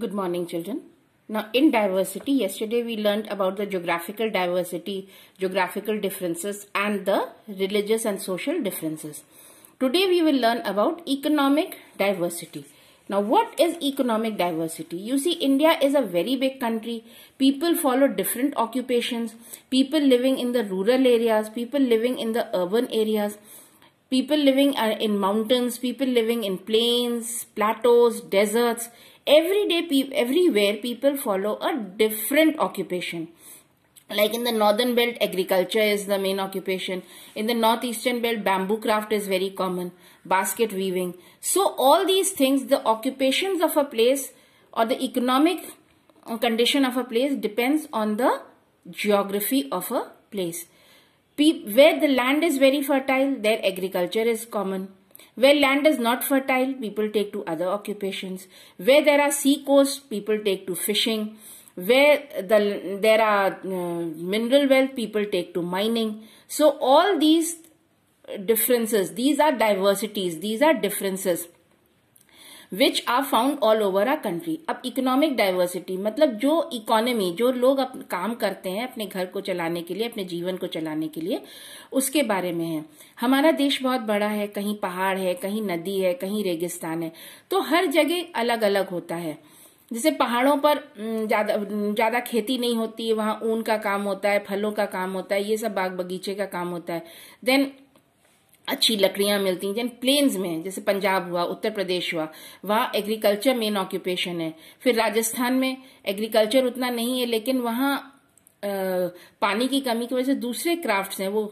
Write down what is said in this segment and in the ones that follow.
Good morning children. Now in diversity, yesterday we learned about the geographical diversity, geographical differences and the religious and social differences. Today we will learn about economic diversity. Now what is economic diversity? You see India is a very big country. People follow different occupations. People living in the rural areas, people living in the urban areas people living uh, in mountains, people living in plains, plateaus, deserts every day pe- everywhere people follow a different occupation like in the northern belt agriculture is the main occupation in the northeastern belt bamboo craft is very common basket weaving so all these things the occupations of a place or the economic condition of a place depends on the geography of a place Pe- where the land is very fertile their agriculture is common where land is not fertile, people take to other occupations. Where there are sea coasts, people take to fishing. Where the, there are uh, mineral wealth, people take to mining. So all these differences, these are diversities, these are differences. Which are found all over our country अब economic diversity मतलब जो economy जो लोग up, काम करते हैं अपने घर को चलाने के लिए अपने जीवन को चलाने के लिए उसके बारे में है हमारा देश बहुत बड़ा है कहीं पहाड़ है कहीं नदी है कहीं रेगिस्तान है तो हर जगह अलग अलग होता है जैसे पहाड़ों पर ज्यादा ज्यादा खेती नहीं होती है वहां ऊन का काम होता है फलों का काम होता है ये सब बाग बगीचे का काम होता है देन अच्छी लकड़ियां मिलती हैं जिन प्लेन्स में जैसे पंजाब हुआ उत्तर प्रदेश हुआ वहाँ एग्रीकल्चर मेन ऑक्यूपेशन है फिर राजस्थान में एग्रीकल्चर उतना नहीं है लेकिन वहाँ पानी की कमी की वजह से दूसरे क्राफ्ट्स हैं वो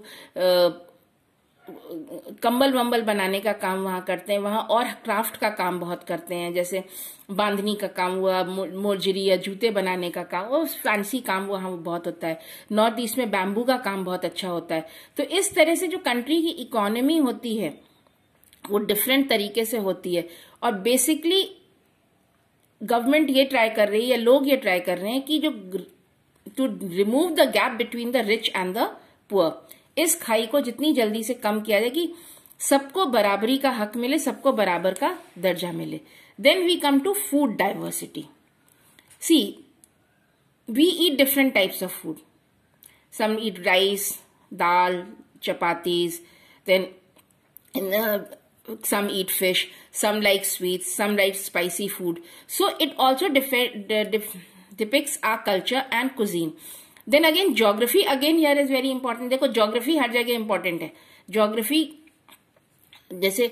कंबल वंबल बनाने का काम वहाँ करते हैं वहाँ और क्राफ्ट का काम बहुत करते हैं जैसे बांधनी का काम हुआ मोजरी या जूते बनाने का काम और फैंसी काम वहाँ बहुत होता है नॉर्थ ईस्ट में बैम्बू का काम बहुत अच्छा होता है तो इस तरह से जो कंट्री की इकोनॉमी होती है वो डिफरेंट तरीके से होती है और बेसिकली गवर्नमेंट ये ट्राई कर रही है या लोग ये ट्राई कर रहे हैं कि जो to remove the gap between the rich and the poor इस खाई को जितनी जल्दी से कम किया जाए कि सबको बराबरी का हक मिले सबको बराबर का दर्जा मिले then we come to food diversity see we eat different types of food some eat rice dal chapatis then some eat fish some like sweet some like spicy food so it also depicts our culture and cuisine then again geography again यार is very important देखो geography हर जगह important है geography जैसे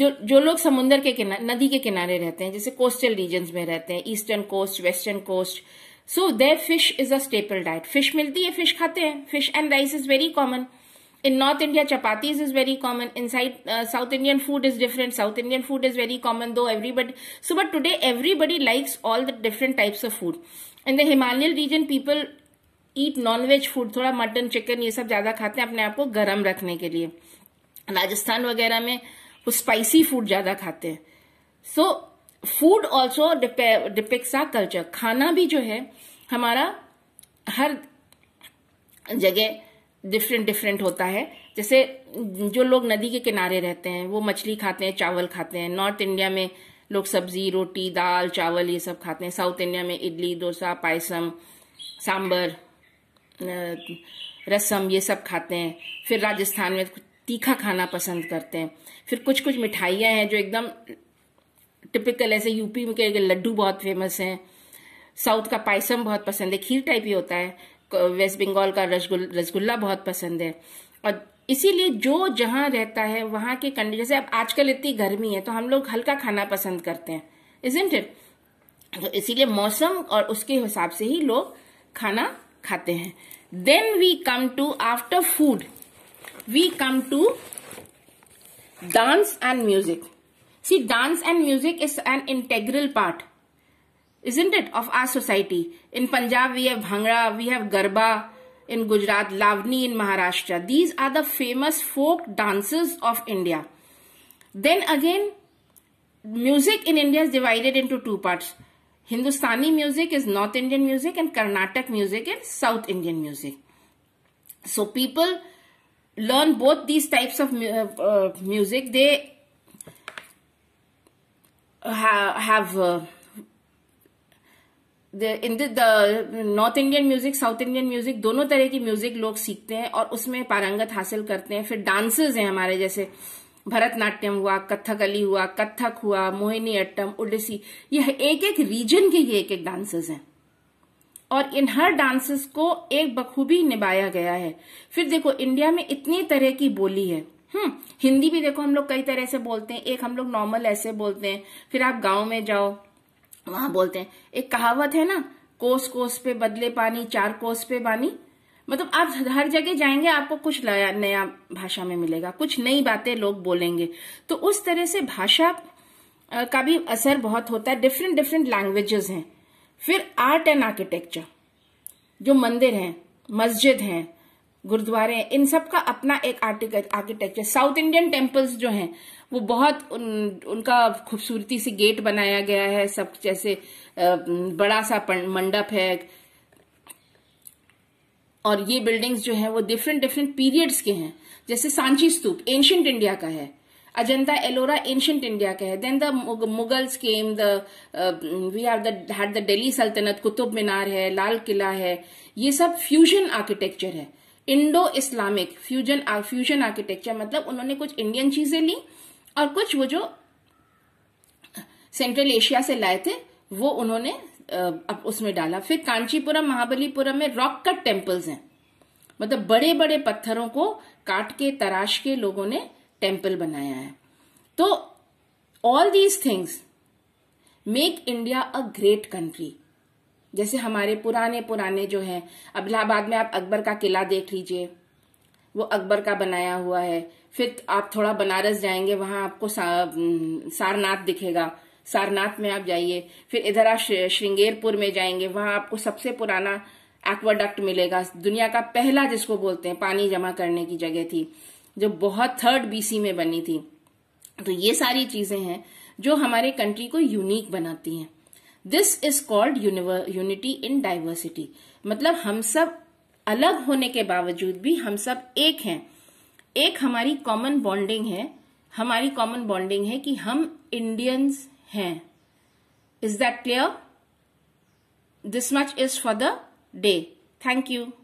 जो जो लोग समुन्दर के किनारे नदी के किनारे रहते हैं जैसे कोस्टल रीजन में रहते हैं eastern coast western coast so they fish is a staple diet fish मिलती है फिश खाते हैं fish and rice is very common in north India chapatis is very common in side south Indian food is different south Indian food is very common though everybody so but today everybody likes all the different types of food in the Himalayan region people eat non veg food थोड़ा mutton chicken ये सब ज्यादा खाते हैं अपने आप को गर्म रखने के लिए राजस्थान वगैरह में वो स्पाइसी फूड ज्यादा खाते हैं so food also depicts a culture खाना भी जो है हमारा हर जगह डिफरेंट डिफरेंट होता है जैसे जो लोग नदी के किनारे रहते हैं वो मछली खाते हैं चावल खाते हैं नॉर्थ इंडिया में लोग सब्जी रोटी दाल चावल ये सब खाते हैं साउथ इंडिया में इडली डोसा पायसम सांबर रसम ये सब खाते हैं फिर राजस्थान में तीखा खाना पसंद करते हैं फिर कुछ कुछ मिठाइयाँ हैं जो एकदम टिपिकल ऐसे यूपी में के लड्डू बहुत फेमस हैं साउथ का पायसम बहुत पसंद है खीर टाइप ही होता है वेस्ट बंगाल का रसगुल रसगुल्ला बहुत पसंद है और इसीलिए जो जहाँ रहता है वहाँ के कंडी जैसे अब आजकल इतनी गर्मी है तो हम लोग हल्का खाना पसंद करते हैं इज इट तो इसीलिए मौसम और उसके हिसाब से ही लोग खाना खाते हैं then we come to after food we come to dance and music see dance and music is an integral part is इंट it of our society in Punjab we have bhangra we have garba in Gujarat lavani in Maharashtra these are the famous folk dances of India then again music in India is divided into two two parts Hindustani music is North Indian music and Carnatic music is South Indian music. So people learn both these types of uh, music. They ha have uh, the in the, the north Indian music south Indian music दोनों तरह की music लोग सीखते हैं और उसमें पारंगत हासिल करते हैं फिर डांसेस हैं हमारे जैसे भरतनाट्यम हुआ कथकली हुआ कथक हुआ मोहिनी अट्टम उडिसी यह एक एक रीजन के ये एक एक डांसेस हैं और इन हर डांसेस को एक बखूबी निभाया गया है फिर देखो इंडिया में इतनी तरह की बोली है हम्म हिंदी भी देखो हम लोग कई तरह से बोलते हैं एक हम लोग नॉर्मल ऐसे बोलते हैं फिर आप गांव में जाओ वहां बोलते हैं एक कहावत है ना कोस कोस पे बदले पानी चार कोस पे पानी मतलब आप हर जगह जाएंगे आपको कुछ नया भाषा में मिलेगा कुछ नई बातें लोग बोलेंगे तो उस तरह से भाषा का भी असर बहुत होता है डिफरेंट डिफरेंट लैंग्वेजेस हैं फिर आर्ट एंड आर्किटेक्चर जो मंदिर हैं मस्जिद हैं गुरुद्वारे हैं इन सब का अपना एक आर्किटेक्चर साउथ इंडियन टेम्पल्स जो हैं वो बहुत उन, उनका खूबसूरती से गेट बनाया गया है सब जैसे बड़ा सा मंडप है और ये बिल्डिंग्स जो है वो डिफरेंट डिफरेंट पीरियड्स के हैं जैसे सांची स्तूप एंशंट इंडिया का है अजंता एलोरा एंशियंट इंडिया का है then the Mughals came the we are the the Delhi Sultanate Qutub Minar है लाल किला है ये सब फ्यूजन आर्किटेक्चर है Indo Islamic fusion fusion architecture मतलब उन्होंने कुछ इंडियन चीजें ली और कुछ वो जो सेंट्रल एशिया से लाए थे वो उन्होंने अब उसमें डाला फिर कांचीपुरम महाबलीपुरम में रॉक कट टेम्पल्स हैं मतलब बड़े बड़े पत्थरों को काट के तराश के लोगों ने टेम्पल बनाया है तो all these things make India a great country जैसे हमारे पुराने पुराने जो हैं अबलाहाबाद में आप अकबर का किला देख लीजिए वो अकबर का बनाया हुआ है फिर आप थोड़ा बनारस जाएंगे वहां आपको सारनाथ दिखेगा सारनाथ में आप जाइए फिर इधर आप श्रृंगेरपुर में जाएंगे वहां आपको सबसे पुराना एक्वाडक्ट मिलेगा दुनिया का पहला जिसको बोलते हैं पानी जमा करने की जगह थी जो बहुत थर्ड बीसी में बनी थी तो ये सारी चीजें हैं जो हमारे कंट्री को यूनिक बनाती हैं this is called unity in diversity मतलब हम सब अलग होने के बावजूद भी हम सब एक हैं एक हमारी कॉमन बॉन्डिंग है हमारी कॉमन बॉन्डिंग है कि हम इंडियंस हैं is that clear this much is for the day thank you